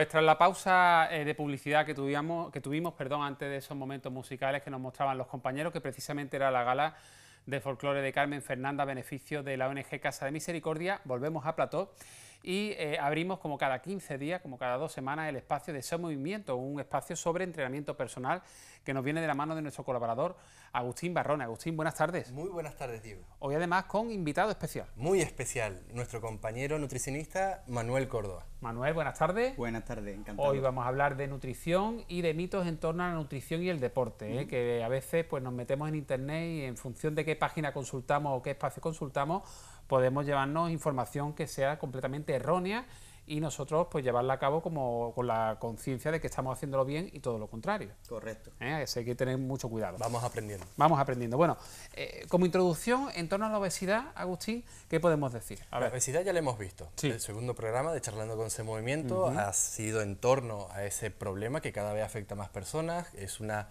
Pues tras la pausa eh, de publicidad que tuvimos, antes de esos momentos musicales que nos mostraban los compañeros, que precisamente era la gala de folclore de Carmen Fernanda a beneficio de la ONG Casa de Misericordia, volvemos a Plató y eh, abrimos como cada 15 días, como cada dos semanas, el espacio de ese movimiento, un espacio sobre entrenamiento personal que nos viene de la mano de nuestro colaborador Agustín Barrón. Agustín, buenas tardes. Muy buenas tardes, Diego. Hoy además con invitado especial. Muy especial, nuestro compañero nutricionista Manuel Córdoba. Manuel, buenas tardes. Buenas tardes, encantado. Hoy vamos a hablar de nutrición y de mitos en torno a la nutrición y el deporte, ¿eh? que a veces pues, nos metemos en internet y en función de qué página consultamos o qué espacio consultamos, podemos llevarnos información que sea completamente errónea y nosotros pues llevarla a cabo como con la conciencia de que estamos haciéndolo bien y todo lo contrario. Correcto. Eso ¿Eh? hay que tener mucho cuidado. Vamos aprendiendo. Vamos aprendiendo. Bueno, eh, como introducción en torno a la obesidad, Agustín, ¿qué podemos decir? La obesidad ya la hemos visto. El segundo programa de Charlando con ese movimiento ha sido en torno a ese problema que cada vez afecta a más personas. Es una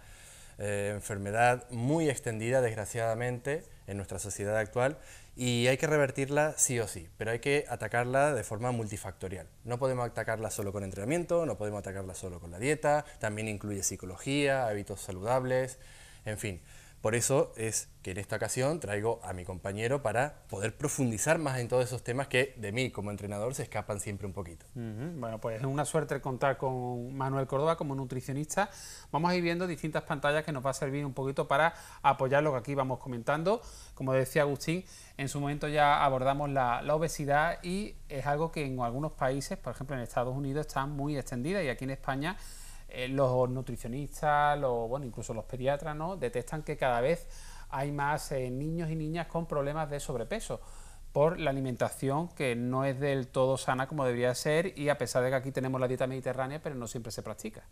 eh, enfermedad muy extendida, desgraciadamente, en nuestra sociedad actual y hay que revertirla sí o sí, pero hay que atacarla de forma multifactorial. No podemos atacarla solo con entrenamiento, no podemos atacarla solo con la dieta, también incluye psicología, hábitos saludables, en fin. Por eso es que en esta ocasión traigo a mi compañero para poder profundizar más en todos esos temas que de mí como entrenador se escapan siempre un poquito. Bueno, pues es una suerte contar con Manuel Córdoba como nutricionista. Vamos a ir viendo distintas pantallas que nos va a servir un poquito para apoyar lo que aquí vamos comentando. Como decía Agustín, en su momento ya abordamos la, la obesidad y es algo que en algunos países, por ejemplo en Estados Unidos, está muy extendida y aquí en España eh, los nutricionistas, los, bueno, incluso los pediatras, ¿no? detectan que cada vez hay más eh, niños y niñas con problemas de sobrepeso por la alimentación que no es del todo sana como debería ser y a pesar de que aquí tenemos la dieta mediterránea, pero no siempre se practica.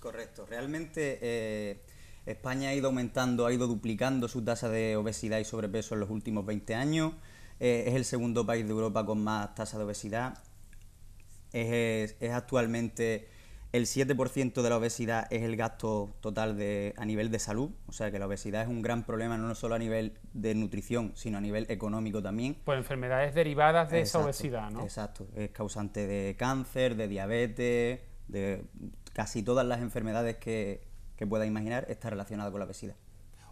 Correcto, realmente eh, España ha ido aumentando, ha ido duplicando su tasa de obesidad y sobrepeso en los últimos 20 años, es el segundo país de Europa con más tasa de obesidad, es, es actualmente el 7% de la obesidad es el gasto total de, a nivel de salud, o sea que la obesidad es un gran problema no solo a nivel de nutrición, sino a nivel económico también. Pues enfermedades derivadas de esa obesidad, ¿no? Exacto, es causante de cáncer, de diabetes, de casi todas las enfermedades que, pueda imaginar está relacionada con la obesidad.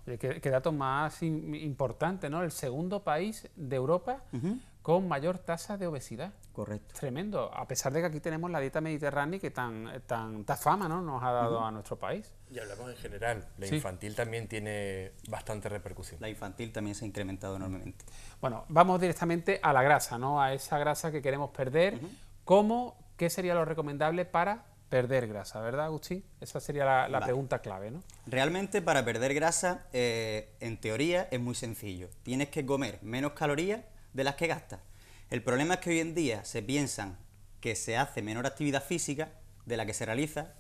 Oye, qué, dato más importante, ¿no? El segundo país de Europa con mayor tasa de obesidad. Correcto. Tremendo, a pesar de que aquí tenemos la dieta mediterránea que tan, tan, fama ¿no? nos ha dado a nuestro país. Y hablamos en general, la infantil también tiene bastante repercusión. La infantil también se ha incrementado enormemente. Bueno, vamos directamente a la grasa, ¿no? a esa grasa que queremos perder. ¿Cómo, qué sería lo recomendable para perder grasa, verdad Agustín? Esa sería la, pregunta clave, ¿no? Realmente para perder grasa, eh, en teoría, es muy sencillo. Tienes que comer menos calorías de las que gastas. El problema es que hoy en día se piensan que se hace menor actividad física de la que se realiza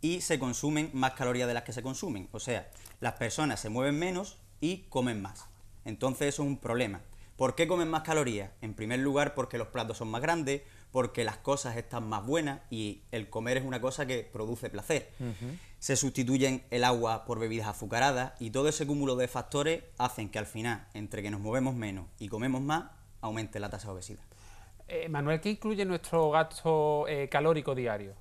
y se consumen más calorías de las que se consumen. O sea, las personas se mueven menos y comen más. Entonces eso es un problema. ¿Por qué comen más calorías? En primer lugar, porque los platos son más grandes, porque las cosas están más buenas y el comer es una cosa que produce placer. Se sustituyen el agua por bebidas azucaradas y todo ese cúmulo de factores hacen que al final, entre que nos movemos menos y comemos más, aumente la tasa de obesidad. Eh, Manuel, ¿qué incluye nuestro gasto eh, calórico diario?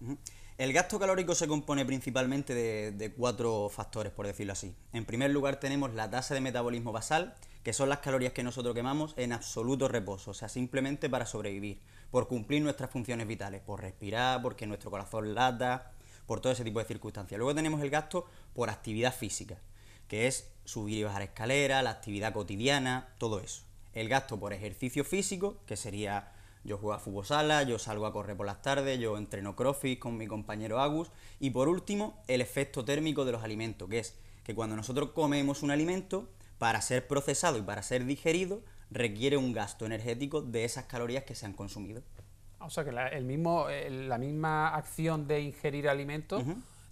El gasto calórico se compone principalmente de, cuatro factores, por decirlo así. En primer lugar tenemos la tasa de metabolismo basal, que son las calorías que nosotros quemamos en absoluto reposo, o sea, simplemente para sobrevivir, por cumplir nuestras funciones vitales, por respirar, porque nuestro corazón lata, por todo ese tipo de circunstancias. Luego tenemos el gasto por actividad física, que es subir y bajar escalera, la actividad cotidiana, todo eso el gasto por ejercicio físico, que sería yo juego a fútbol sala, yo salgo a correr por las tardes, yo entreno crossfit con mi compañero Agus. Y por último, el efecto térmico de los alimentos, que es que cuando nosotros comemos un alimento, para ser procesado y para ser digerido, requiere un gasto energético de esas calorías que se han consumido. Ah, o sea que la, el mismo, eh, la misma acción de ingerir alimentos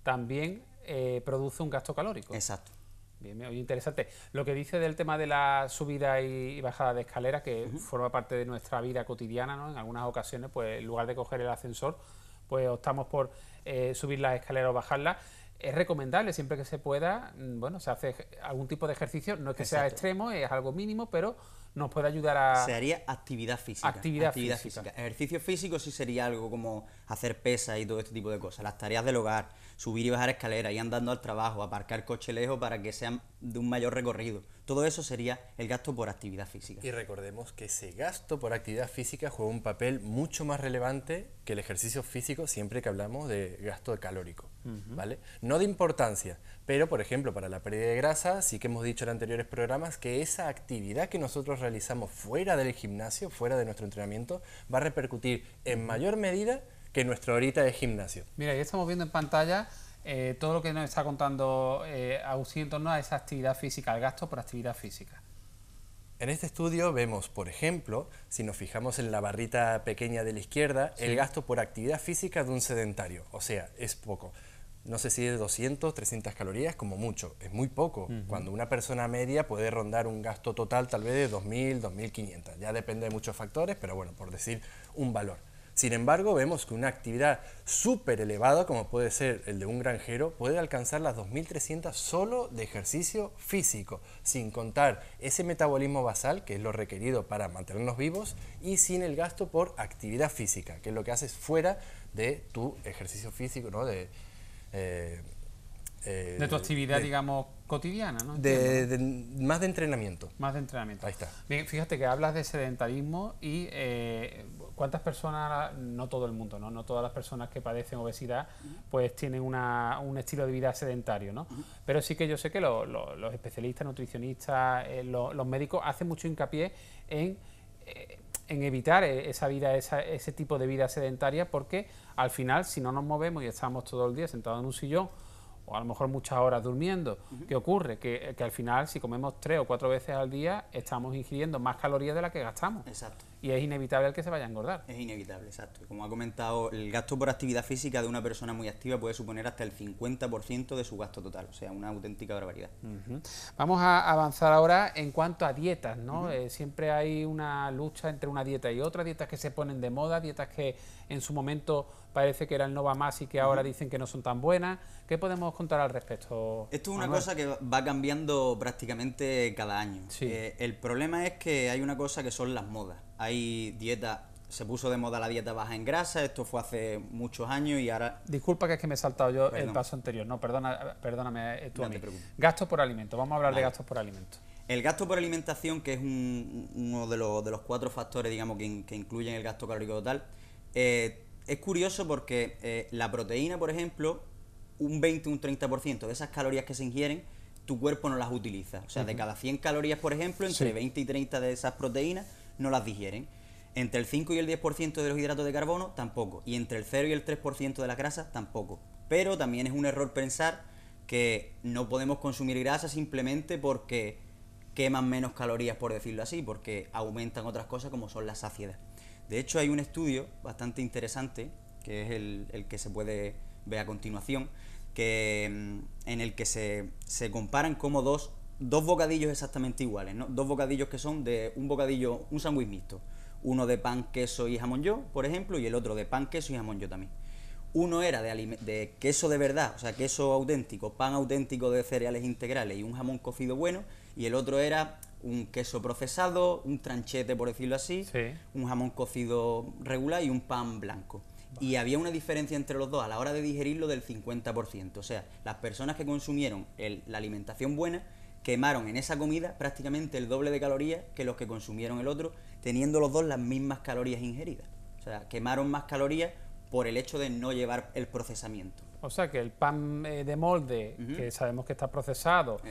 también eh, produce un gasto calórico. Exacto. Bien, muy interesante. Lo que dice del tema de la subida y, bajada de escalera, que forma parte de nuestra vida cotidiana, ¿no? En algunas ocasiones, pues en lugar de coger el ascensor, pues optamos por eh, subir las escaleras o bajarla. Es recomendable siempre que se pueda, mm, bueno, se hace algún tipo de ejercicio, no es que sea extremo, es algo mínimo, pero nos puede ayudar a... Sería actividad física. Actividad, física. Ejercicio físico sí sería algo como hacer pesas y todo este tipo de cosas. Las tareas del hogar, subir y bajar escaleras, ir andando al trabajo, aparcar coche lejos para que sean de un mayor recorrido. Todo eso sería el gasto por actividad física. Y recordemos que ese gasto por actividad física juega un papel mucho más relevante que el ejercicio físico siempre que hablamos de gasto calórico, ¿vale? No de importancia, pero, por ejemplo, para la pérdida de grasa, sí que hemos dicho en anteriores programas que esa actividad que nosotros realizamos fuera del gimnasio, fuera de nuestro entrenamiento, va a repercutir en mayor medida que nuestra horita de gimnasio. Mira, ya estamos viendo en pantalla eh, todo lo que nos está contando eh, Agustín en torno a esa actividad física, al gasto por actividad física. En este estudio vemos, por ejemplo, si nos fijamos en la barrita pequeña de la izquierda, el gasto por actividad física de un sedentario, o sea, es poco no sé si de 200, 300 calorías, como mucho, es muy poco, cuando una persona media puede rondar un gasto total tal vez de 2.000, 2.500, ya depende de muchos factores, pero bueno, por decir un valor. Sin embargo, vemos que una actividad súper elevada, como puede ser el de un granjero, puede alcanzar las 2.300 solo de ejercicio físico, sin contar ese metabolismo basal, que es lo requerido para mantenernos vivos, y sin el gasto por actividad física, que es lo que haces fuera de tu ejercicio físico, ¿no? de, eh, eh, de tu actividad, digamos, cotidiana, ¿no? De, más de entrenamiento. Más de entrenamiento. Ahí está. Bien, fíjate que hablas de sedentarismo y eh, cuántas personas, no todo el mundo, ¿no? No todas las personas que padecen obesidad, pues tienen un estilo de vida sedentario, ¿no? Pero sí que yo sé que los especialistas, nutricionistas, los médicos hacen mucho hincapié en en evitar e, esa vida, ese tipo de vida sedentaria, porque al final, si no nos movemos y estamos todo el día sentados en un sillón, o a lo mejor muchas horas durmiendo, ¿qué ocurre? Que, que, al final, si comemos tres o cuatro veces al día, estamos ingiriendo más calorías de las que gastamos. Exacto y es inevitable el que se vaya a engordar. Es inevitable, exacto. Como ha comentado, el gasto por actividad física de una persona muy activa puede suponer hasta el 50% de su gasto total, o sea, una auténtica barbaridad. Vamos a avanzar ahora en cuanto a dietas, ¿no? Eh, siempre hay una lucha entre una dieta y otra, dietas que se ponen de moda, dietas que en su momento parece que eran no va más y que ahora dicen que no son tan buenas. ¿Qué podemos contar al respecto? Esto es una cosa que va cambiando prácticamente cada año. Eh, el problema es que hay una cosa que son las modas. Hay dieta, se puso de moda la dieta baja en grasa, esto fue hace muchos años y ahora... Disculpa que es que me he saltado yo el paso anterior, no, perdona, perdóname eh, tú no a mí. gastos por alimento, vamos a hablar de gastos por alimento. El gasto por alimentación, que es uno de los, cuatro factores, digamos, que, incluyen el gasto calórico total, eh, es curioso porque eh, la proteína, por ejemplo, un 20, un 30% de esas calorías que se ingieren, tu cuerpo no las utiliza. O sea, de cada 100 calorías, por ejemplo, entre 20 y 30 de esas proteínas no las digieren. Entre el 5 y el 10% de los hidratos de carbono tampoco. Y entre el 0 y el 3% de las grasas tampoco. Pero también es un error pensar que no podemos consumir grasa simplemente porque queman menos calorías, por decirlo así, porque aumentan otras cosas como son las saciedad. De hecho, hay un estudio bastante interesante, que es el, que se puede ver a continuación, que, mm, en el que se, se comparan como dos dos bocadillos exactamente iguales, ¿no? Dos bocadillos que son de un bocadillo, un sándwich mixto. Uno de pan, queso y jamón yo, por ejemplo, y el otro de pan, queso y jamón yo también. Uno era de, de queso de verdad, o sea, queso auténtico, pan auténtico de cereales integrales y un jamón cocido bueno, y el otro era un queso procesado, un tranchete, por decirlo así, un jamón cocido regular y un pan blanco. Y había una diferencia entre los dos a la hora de digerirlo del 50%. O sea, las personas que consumieron la alimentación buena quemaron en esa comida prácticamente el doble de calorías que los que consumieron el otro, teniendo los dos las mismas calorías ingeridas. O sea, quemaron más calorías por el hecho de no llevar el procesamiento. O sea que el pan eh, de molde, que sabemos que está procesado,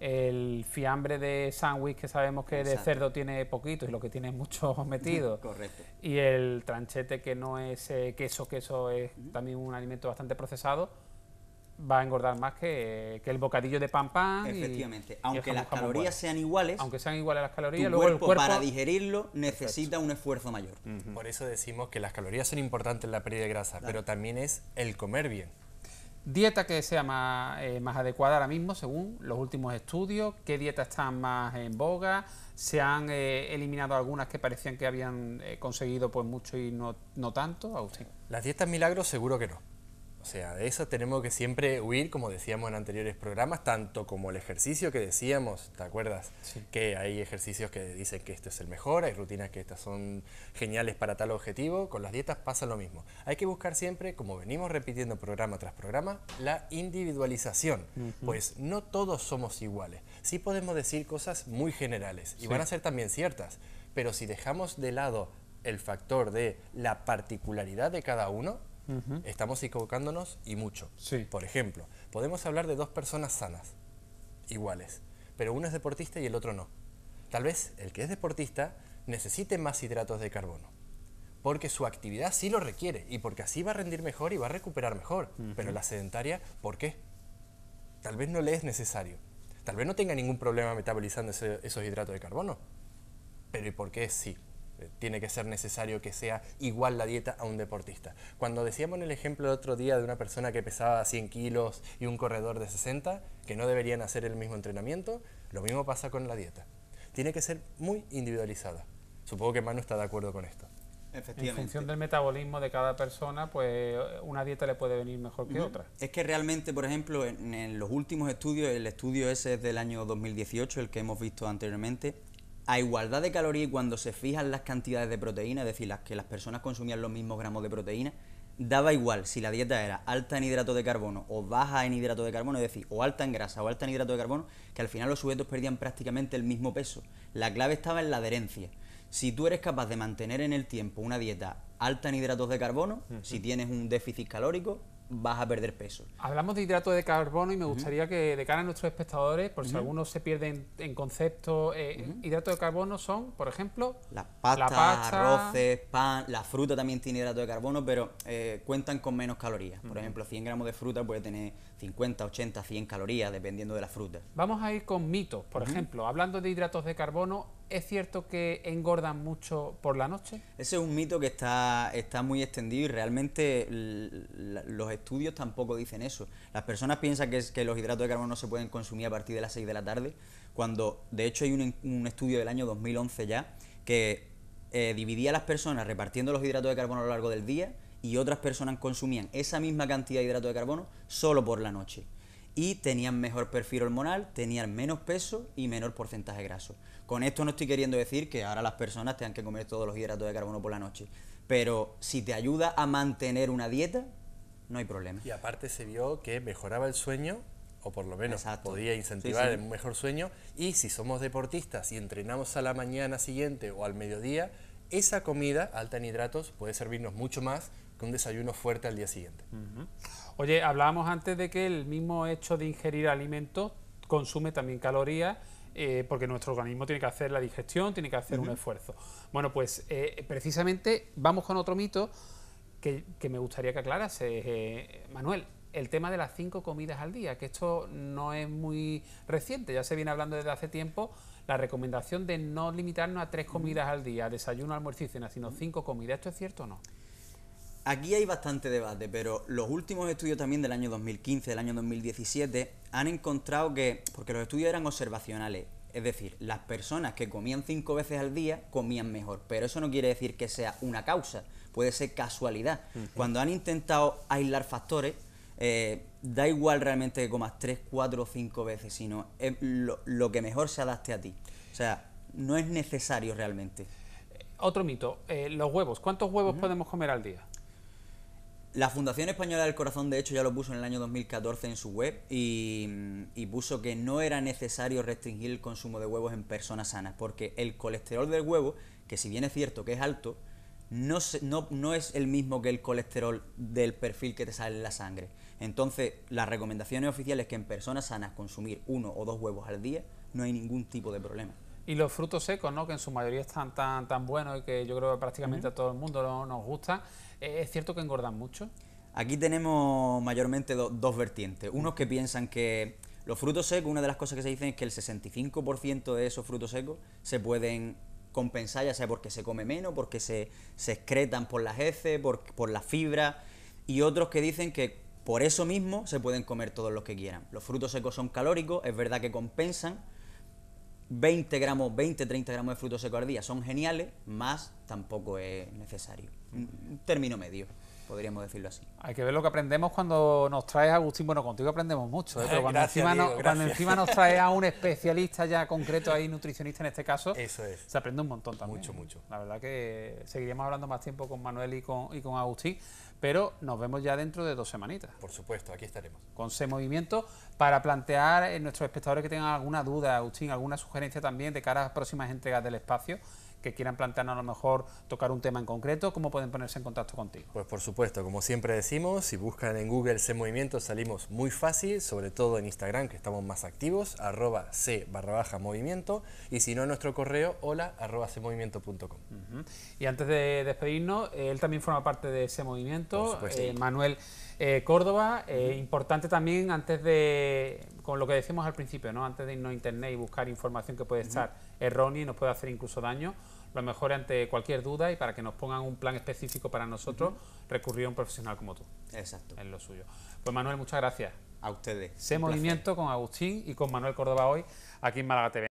el fiambre de sándwich, que sabemos que de cerdo tiene poquito y lo que tiene es mucho metido. Correcto. Y el tranchete, que no es eh, queso, queso es también un alimento bastante procesado va a engordar más que, el bocadillo de pan pan. Efectivamente, aunque las calorías sean iguales. Aunque sean iguales las calorías, el cuerpo, para digerirlo necesita un esfuerzo mayor. Por eso decimos que las calorías son importantes en la pérdida de grasa, pero también es el comer bien. Dieta que sea más, eh, más adecuada ahora mismo según los últimos estudios, qué dietas están más en boga, se han eh, eliminado algunas que parecían que habían eh, conseguido pues mucho y no, no tanto, Las dietas milagros seguro que no o sea, de eso tenemos que siempre huir, como decíamos en anteriores programas, tanto como el ejercicio que decíamos, ¿te acuerdas? Que hay ejercicios que dicen que este es el mejor, hay rutinas que estas son geniales para tal objetivo, con las dietas pasa lo mismo. Hay que buscar siempre, como venimos repitiendo programa tras programa, la individualización, pues no todos somos iguales. Sí podemos decir cosas muy generales y van a ser también ciertas, pero si dejamos de lado el factor de la particularidad de cada uno, Estamos equivocándonos y mucho. Sí. Por ejemplo, podemos hablar de dos personas sanas, iguales, pero uno es deportista y el otro no. Tal vez el que es deportista necesite más hidratos de carbono, porque su actividad sí lo requiere y porque así va a rendir mejor y va a recuperar mejor. Pero la sedentaria, ¿por qué? Tal vez no le es necesario. Tal vez no tenga ningún problema metabolizando esos hidratos de carbono. Pero ¿y por qué sí? tiene que ser necesario que sea igual la dieta a un deportista. Cuando decíamos en el ejemplo el otro día de una persona que pesaba 100 kilos y un corredor de 60, que no deberían hacer el mismo entrenamiento, lo mismo pasa con la dieta. Tiene que ser muy individualizada. Supongo que Manu está de acuerdo con esto. En función del metabolismo de cada persona, pues una dieta le puede venir mejor que otra. Es que realmente, por ejemplo, en, los últimos estudios, el estudio ese es del año 2018, el que hemos visto anteriormente, a igualdad de calorías y cuando se fijan las cantidades de proteína, es decir, las que las personas consumían los mismos gramos de proteína, daba igual si la dieta era alta en hidrato de carbono o baja en hidrato de carbono, es decir, o alta en grasa o alta en hidrato de carbono, que al final los sujetos perdían prácticamente el mismo peso. La clave estaba en la adherencia. Si tú eres capaz de mantener en el tiempo una dieta alta en hidratos de carbono, si tienes un déficit calórico, vas a perder peso. Hablamos de hidrato de carbono y me gustaría que de cara a nuestros espectadores, por si algunos se pierden en concepto, eh, eh, ...hidratos hidrato de carbono son, por ejemplo, las pastas, la arroces, pan, la fruta también tiene hidrato de carbono, pero eh, cuentan con menos calorías. Por ejemplo, 100 gramos de fruta puede tener 50, 80, 100 calorías, dependiendo de la fruta. Vamos a ir con mitos, por ejemplo, hablando de hidratos de carbono, ¿es cierto que engordan mucho por la noche? Ese es un mito que está, está muy extendido y realmente los estudios tampoco dicen eso. Las personas piensan que, es, que los hidratos de carbono no se pueden consumir a partir de las 6 de la tarde, cuando de hecho hay un, estudio del año 2011 ya que eh, dividía a las personas repartiendo los hidratos de carbono a lo largo del día y otras personas consumían esa misma cantidad de hidratos de carbono solo por la noche y tenían mejor perfil hormonal, tenían menos peso y menor porcentaje graso. Con esto no estoy queriendo decir que ahora las personas tengan que comer todos los hidratos de carbono por la noche, pero si te ayuda a mantener una dieta, no hay problema. Y aparte se vio que mejoraba el sueño, o por lo menos podía incentivar el mejor sueño, y si somos deportistas y entrenamos a la mañana siguiente o al mediodía, esa comida alta en hidratos puede servirnos mucho más que un desayuno fuerte al día siguiente. Oye, hablábamos antes de que el mismo hecho de ingerir alimentos consume también calorías. Eh, porque nuestro organismo tiene que hacer la digestión, tiene que hacer un esfuerzo. Bueno, pues eh, precisamente vamos con otro mito que, me gustaría que aclarase, eh, Manuel. El tema de las cinco comidas al día, que esto no es muy reciente, ya se viene hablando desde hace tiempo, la recomendación de no limitarnos a tres comidas al día, desayuno, almuerzo y cena, sino cinco comidas. ¿Esto es cierto o no? Aquí hay bastante debate, pero los últimos estudios también del año 2015, del año 2017, han encontrado que, porque los estudios eran observacionales, es decir, las personas que comían cinco veces al día comían mejor, pero eso no quiere decir que sea una causa, puede ser casualidad. Cuando han intentado aislar factores, eh, da igual realmente que comas tres, cuatro o cinco veces, sino eh, lo, que mejor se adapte a ti. O sea, no es necesario realmente. Eh, otro mito, los huevos. ¿Cuántos huevos podemos comer al día? La Fundación Española del Corazón, de hecho, ya lo puso en el año 2014 en su web y, puso que no era necesario restringir el consumo de huevos en personas sanas, porque el colesterol del huevo, que si bien es cierto que es alto, no, no es el mismo que el colesterol del perfil que te sale en la sangre. Entonces, las recomendaciones oficiales que en personas sanas consumir uno o dos huevos al día, no hay ningún tipo de problema. Y los frutos secos, ¿no? que en su mayoría están tan, tan buenos y que yo creo que prácticamente a todo el mundo nos gusta, eh, ¿es cierto que engordan mucho? Aquí tenemos mayormente dos vertientes. Unos que piensan que los frutos secos, una de las cosas que se dicen es que el 65% de esos frutos secos se pueden compensar, ya sea porque se come menos, porque se, excretan por las heces, por, por fibra, y otros que dicen que por eso mismo se pueden comer todos los que quieran. Los frutos secos son calóricos, es verdad que compensan, 20 gramos, 20, 30 gramos de frutos secos al día son geniales, más tampoco es necesario. Un término medio podríamos decirlo así. Hay que ver lo que aprendemos cuando nos traes, Agustín, bueno, contigo aprendemos mucho, ¿eh? pero cuando, encima, nos, cuando encima nos traes a un especialista ya concreto ahí, nutricionista en este caso, Eso es. se aprende un montón también. Mucho, mucho. La verdad que seguiríamos hablando más tiempo con Manuel y con, y con Agustín, pero nos vemos ya dentro de dos semanitas. Por supuesto, aquí estaremos. Con ese movimiento para plantear a eh, nuestros espectadores que tengan alguna duda, Agustín, alguna sugerencia también de cara a las próximas entregas del espacio que quieran plantearnos a lo mejor tocar un tema en concreto, ¿cómo pueden ponerse en contacto contigo? Pues por supuesto, como siempre decimos, si buscan en Google C Movimiento salimos muy fácil, sobre todo en Instagram que estamos más activos, arroba C barra baja movimiento, y si no en nuestro correo hola arroba cmovimiento.com. Y antes de despedirnos, él también forma parte de ese movimiento, eh, Manuel eh, Córdoba, eh, importante también antes de, con lo que decimos al principio, ¿no? antes de irnos a internet y buscar información que puede estar erróneo y nos puede hacer incluso daño, lo mejor ante cualquier duda y para que nos pongan un plan específico para nosotros, recurrió recurrir a un profesional como tú. Exacto. En lo suyo. Pues Manuel, muchas gracias. A ustedes. Se movimiento con Agustín y con Manuel Córdoba hoy aquí en Málaga TV.